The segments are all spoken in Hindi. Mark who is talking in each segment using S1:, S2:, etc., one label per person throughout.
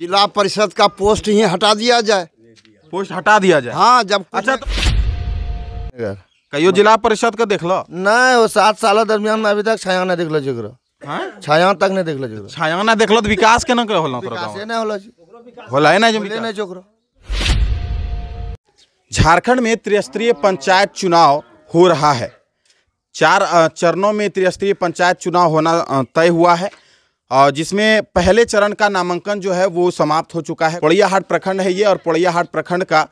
S1: जिला परिषद का पोस्ट ही हटा दिया जाए पोस्ट हटा दिया जाए हाँ जब अच्छा तो... कहियो जिला परिषद का देख लो नो सात साल दरमियान में अभी तक छाया नहीं देख लो जिगरो हाँ? छाया तक नहीं देख लो जिगरो छाया ना देख लो तो विकास के ना होलो होला है ना जमीन झारखंड में त्रिस्तरीय पंचायत चुनाव हो रहा है चार चरणों में त्रिस्तरीय पंचायत चुनाव होना तय हुआ है और जिसमें पहले चरण का नामांकन जो है वो समाप्त हो चुका है हाट प्रखंड है ये और हाट प्रखंड का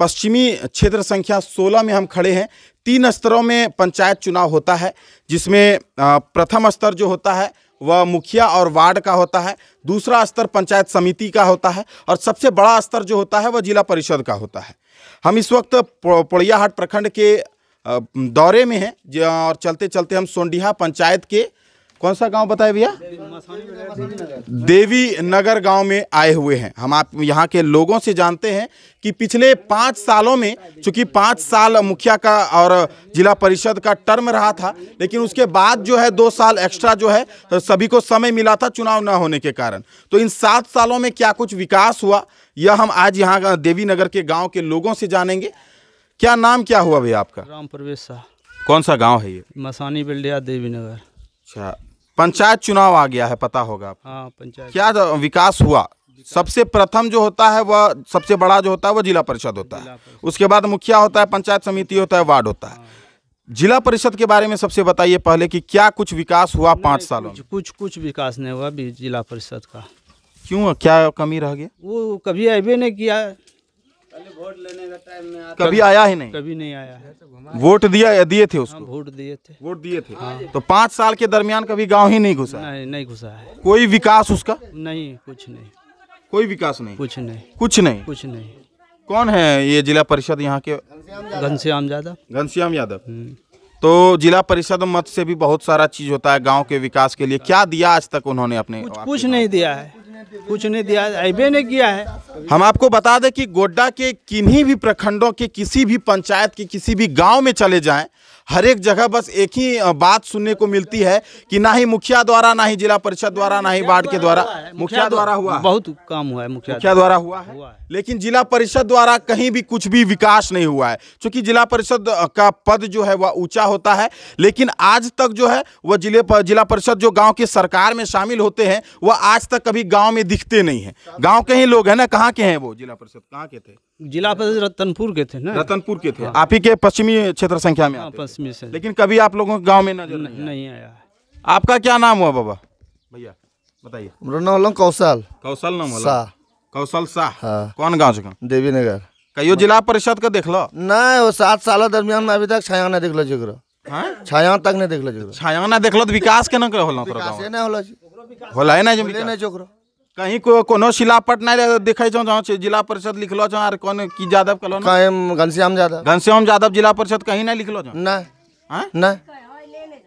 S1: पश्चिमी क्षेत्र संख्या 16 में हम खड़े हैं तीन स्तरों में पंचायत चुनाव होता है जिसमें प्रथम स्तर जो होता है वह मुखिया और वार्ड का होता है दूसरा स्तर पंचायत समिति का होता है और सबसे बड़ा स्तर जो होता है वह जिला परिषद का होता है हम इस वक्त पड़ियाहाट प्रखंड के दौरे में हैं और चलते चलते हम सोंडिहा पंचायत के कौन सा गांव बताए भैया देवी नगर गांव में आए हुए हैं हम आप यहाँ के लोगों से जानते हैं कि पिछले पाँच सालों में चूंकि पाँच साल मुखिया का और जिला परिषद का टर्म रहा था लेकिन उसके बाद जो है दो साल एक्स्ट्रा जो है सभी को समय मिला था चुनाव न होने के कारण तो इन सात सालों में क्या कुछ विकास हुआ यह हम आज यहाँ देवी नगर के गाँव के लोगों से जानेंगे क्या नाम क्या हुआ भैया आपका राम प्रवेश कौन सा गाँव है ये
S2: मसानी बिल्डिया देवी नगर अच्छा
S1: पंचायत चुनाव आ गया है पता होगा हाँ, पंचायत क्या विकास हुआ सबसे प्रथम जो होता है वह सबसे बड़ा जो होता है वह जिला परिषद होता है उसके बाद मुखिया होता है पंचायत समिति होता है वार्ड होता है हाँ। जिला परिषद के बारे में सबसे बताइए पहले कि क्या कुछ विकास हुआ पाँच सालों कुछ, कुछ कुछ विकास नहीं हुआ जिला परिषद का क्यों क्या कमी रह गया वो कभी अबे नहीं किया वोट लेने का टाइम में आता कभी आया ही नहीं कभी नहीं आया है वोट दिया दिए थे उसको हाँ, वोट दिए थे वोट दिए थे हाँ। तो पाँच साल के दरमियान कभी गांव ही नहीं घुसा नहीं नहीं घुसा है कोई विकास उसका नहीं कुछ नहीं कोई विकास नहीं कुछ नहीं कुछ नहीं कुछ नहीं कौन है ये जिला परिषद यहाँ के घनश्याम यादव घनश्याम यादव हम्म। तो जिला परिषद मत से भी बहुत सारा चीज होता है गांव के विकास के लिए क्या दिया आज तक उन्होंने अपने कुछ,
S2: कुछ नहीं दिया है कुछ नहीं
S1: दिया ऐबे नहीं किया है हम आपको बता दें कि गोड्डा के किन्हीं भी प्रखंडों के किसी भी पंचायत के किसी भी गांव में चले जाएं हर एक जगह बस एक ही बात सुनने को मिलती है कि ना ही मुखिया द्वारा ना ही जिला परिषद द्वारा ना ही वार्ड के द्वारा मुखिया द्वारा हुआ बहुत काम हुआ है मुखिया द्वारा हुआ है लेकिन जिला परिषद द्वारा कहीं भी कुछ भी विकास नहीं हुआ है क्योंकि जिला परिषद का पद जो है वह ऊंचा होता है लेकिन आज तक जो है वह जिले जिला परिषद जो गाँव की सरकार में शामिल होते हैं वह आज तक कभी गाँव गांव में दिखते नहीं है गांव के ही लोग है ना कहाँ के हैं वो जिला परिषद कहाँ के थे जिला परिषद रतनपुर के थे ना रतनपुर के थे हाँ। आप ही के पश्चिमी क्षेत्र संख्या में हाँ, पश्चिमी से लेकिन कभी आप लोगों के गाँव में नजर नहीं आया आपका क्या नाम हुआ बाबा भैया बताइए मेरा नाम कौशल कौशल नाम शाह कौशल शाह हाँ। कौन गाँव से देवी नगर कहियो जिला परिषद का देख लो नहीं वो सात साल दरमियान में अभी तक छाया ना देख लो जगह छाया तक नहीं देख लो जगह छाया ना देख लो तो विकास के ना होलो होलो होलो ना होला होला है ना जमीन ना जोकरो कहीं को कोनो शिलापट नहीं दिखे छो जहाँ जिला परिषद लिखलो छो आर कौन की यादव कलो कहीं घनश्याम यादव घनश्याम यादव जिला परिषद कहीं नहीं लिखलो छो ना हाँ ना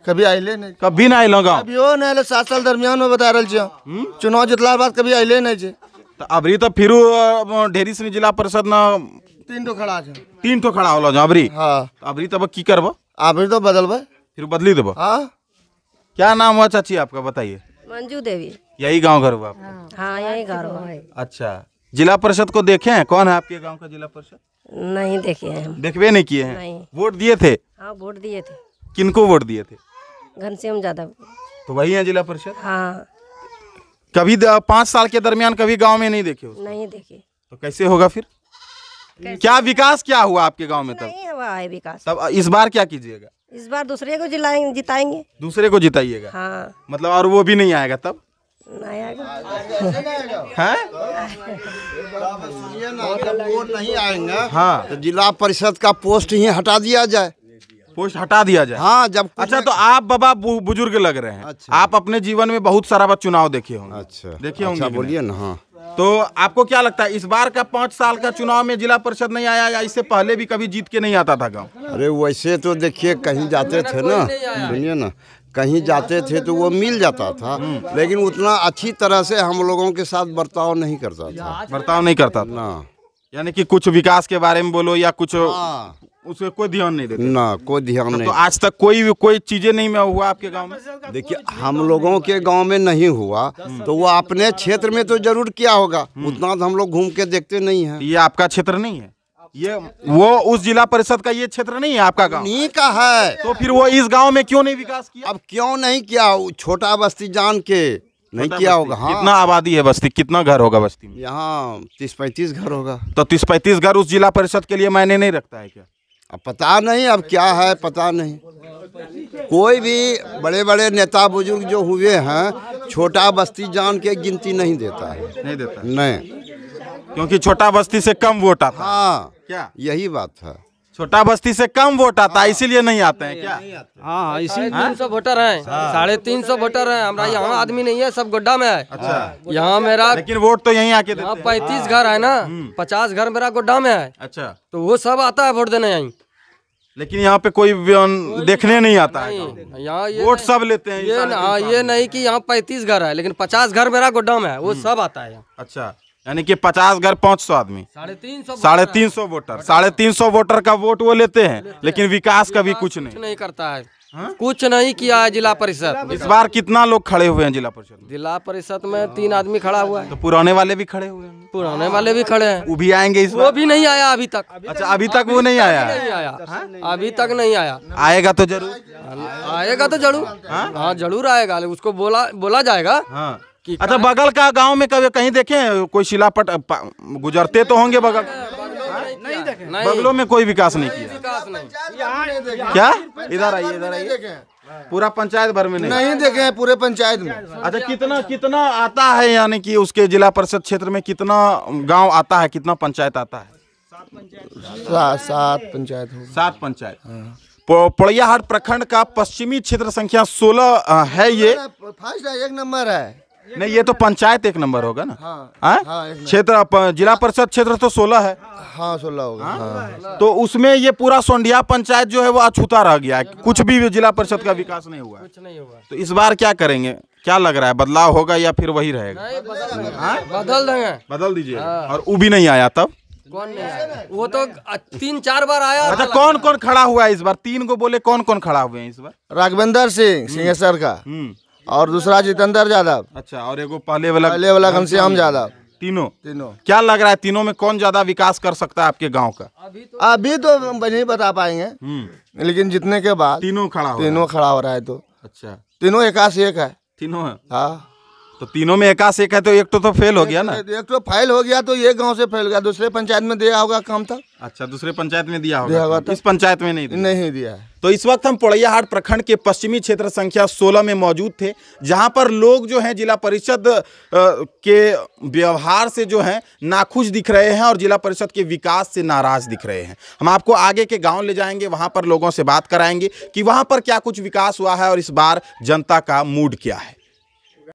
S1: कभी आइले नहीं कभी ना आइलो गाँव कभी ना आइले सात साल दरमियान में बता रहा छो चुनाव जितला बाद कभी आइले नहीं छे तो अबरी तो फिर ढेरी सिनी जिला परिषद ना तीन तो खड़ा छो तीन तो खड़ा होलो छो अबरी हां अबरी तब की करबो अबरी तो बदलबे फिर बदली देबो हां क्या नाम हुआ चाची आपका बताइए
S2: मंजू देवी
S1: यही गांव घर हुआ आपका?
S2: हाँ, हाँ यही घर हुआ है
S1: अच्छा जिला परिषद को देखे हैं कौन है आपके गांव का जिला परिषद
S2: नहीं देखे हैं
S1: हम नहीं किए हैं वोट दिए थे
S2: हाँ वोट दिए थे
S1: किनको वोट दिए थे
S2: घनश्याम यादव
S1: तो वही है जिला परिषद हाँ कभी पाँच साल के दरमियान कभी गाँव में नहीं देखे नहीं देखे तो कैसे होगा फिर क्या विकास क्या हुआ आपके गांव में तब नहीं
S2: हुआ है विकास तब इस
S1: बार क्या कीजिएगा
S2: इस बार दूसरे को जिलाएंगे जिताएंगे
S1: दूसरे को जिताइएगा हाँ मतलब और वो भी नहीं आएगा तब नहीं आएंगे हाँ तो जिला परिषद का पोस्ट ही हटा दिया जाए पोस्ट हटा दिया जाए हाँ जब अच्छा तो आप बाबा बुजुर्ग लग रहे हैं अच्छा। आप अपने जीवन में बहुत सारा बार चुनाव देखे होंगे अच्छा देखिए अच्छा, होंगे बोलिए ना हाँ तो आपको क्या लगता है इस बार का पाँच साल का चुनाव में जिला परिषद नहीं आया या इससे पहले भी कभी जीत के नहीं आता था गाँव अरे वैसे तो देखिए कहीं जाते थे ना सुनिए ना कहीं जाते थे तो वो मिल जाता था हम्म। लेकिन उतना अच्छी तरह से हम लोगों के साथ बर्ताव नहीं करता था बर्ताव नहीं करता था ना यानी कि कुछ विकास के बारे में बोलो या कुछ हाँ। उसके कोई ध्यान नहीं देते ना कोई ध्यान तो नहीं तो आज तक कोई कोई चीजें नहीं में हुआ आपके गांव में देखिए हम लोगों के गांव में नहीं हुआ तो वो अपने क्षेत्र में तो जरूर किया होगा हम्म। उतना तो हम लोग घूम के देखते नहीं है ये आपका क्षेत्र नहीं है ये वो उस जिला परिषद का ये क्षेत्र नहीं है आपका गांव नहीं का है तो फिर वो इस गांव में क्यों नहीं विकास किया अब क्यों नहीं किया छोटा बस्ती जान के नहीं किया होगा हाँ। कितना आबादी है बस्ती कितना घर होगा बस्ती में यहाँ तीस पैंतीस घर होगा तो तीस पैंतीस घर उस जिला परिषद के लिए मायने नहीं रखता है क्या अब पता नहीं अब क्या है पता नहीं कोई भी बड़े बड़े नेता बुजुर्ग जो हुए हैं छोटा बस्ती जान के गिनती नहीं देता है नहीं देता नहीं क्योंकि छोटा बस्ती से कम वोट आता हाँ क्या यही बात है छोटा बस्ती से कम वोट आता है इसीलिए नहीं आते हैं क्या
S2: हाँ, हाँ इसी हाँ? तीन सौ वोटर है हाँ। साढ़े तीन सौ वोटर है हमारा यहाँ आदमी नहीं है सब गोड्डा में है अच्छा यहाँ मेरा लेकिन वोट तो यहीं आके यहाँ पैंतीस घर है ना हम्म। पचास घर मेरा गोड्डा में है अच्छा तो वो सब आता है वोट देने यही लेकिन यहाँ पे कोई देखने नहीं आता है यहाँ वोट सब लेते हैं ये ये नहीं कि यहाँ पैंतीस घर है लेकिन पचास घर मेरा गोड्डा में है वो हम्म। सब आता है
S1: अच्छा यानी कि पचास घर पाँच सौ आदमी
S2: साढ़े तीन सौ
S1: वोटर साढ़े तीन सौ वोटर का वोट वो लेते हैं लेकिन विकास का भी कुछ नहीं
S2: नहीं करता है हा? कुछ नहीं किया है जिला परिषद इस
S1: बार कितना लोग खड़े हुए हैं जिला परिषद
S2: जिला परिषद में तीन आदमी खड़ा हुआ है तो पुराने वाले भी खड़े हुए हैं पुराने वाले भी खड़े हैं वो भी आएंगे इस वो भी नहीं आया अभी तक अच्छा अभी तक वो नहीं आया नहीं आया अभी तक नहीं आया आएगा तो जरूर आएगा तो जरूर हाँ, हाँ जरूर आएगा उसको बोला बोला जाएगा हाँ। अच्छा बगल का गांव में कभी कहीं देखे
S1: कोई शिलापट गुजरते तो होंगे बगल
S2: नहीं देखे बगलों में कोई विकास नहीं किया
S1: क्या इधर आइए इधर आइए पूरा पंचायत भर में नहीं नहीं देखे हैं पूरे पंचायत में अच्छा कितना कितना आता है यानी कि उसके जिला परिषद क्षेत्र में कितना गांव आता है कितना पंचायत आता है सात पंचायत सात पंचायत पड़ियाहाट प्रखंड का पश्चिमी क्षेत्र संख्या सोलह है ये फर्स्ट है एक नंबर है नहीं ये तो पंचायत एक नंबर होगा ना हाँ, हाँ? हाँ क्षेत्र जिला परिषद क्षेत्र तो सोलह है हाँ सोलह होगा हाँ, हाँ। तो उसमें ये पूरा सोंडिया पंचायत जो है वो अछूता रह गया कुछ भी जिला परिषद का विकास नहीं हुआ कुछ नहीं हुआ तो इस बार क्या करेंगे क्या लग रहा है बदलाव होगा या फिर वही रहेगा
S2: हाँ? बदल देंगे बदल दीजिए और
S1: वो भी नहीं आया तब कौन
S2: नहीं आया वो तो तीन चार बार आया
S1: अच्छा कौन कौन खड़ा हुआ है इस बार तीन को बोले कौन कौन खड़ा हुए हैं इस बार राघवेंद्र सिंह सिंहेश्वर का हम्म। और दूसरा जितेंद्र यादव अच्छा और एगो पहले वाला पहले वाला घनश्याम यादव तीनों तीनों क्या लग रहा है तीनों में कौन ज्यादा विकास कर सकता है आपके गांव का अभी तो अभी तो नहीं बता पाएंगे हम्म। लेकिन जितने के बाद तीनों खड़ा तीनों खड़ा हो रहा है तो अच्छा तीनों एकाश एक है तीनों है हाँ तो तीनों में एकाश एक है तो एक तो, तो फेल हो गया ना एक तो फेल तो हो गया तो ये गाँव से फेल गया दूसरे पंचायत में दिया होगा काम था अच्छा दूसरे पंचायत में दिया होगा दिया तो? होगा तो- इस पंचायत में नहीं दिया। नहीं दिया तो इस वक्त हम हाट प्रखंड के पश्चिमी क्षेत्र संख्या 16 में मौजूद थे जहां पर लोग जो हैं जिला परिषद के व्यवहार से जो हैं नाखुश दिख रहे हैं और जिला परिषद के विकास से नाराज दिख रहे हैं हम आपको आगे के गाँव ले जाएंगे वहाँ पर लोगों से बात कराएंगे कि वहाँ पर क्या कुछ विकास हुआ है और इस बार जनता का मूड क्या है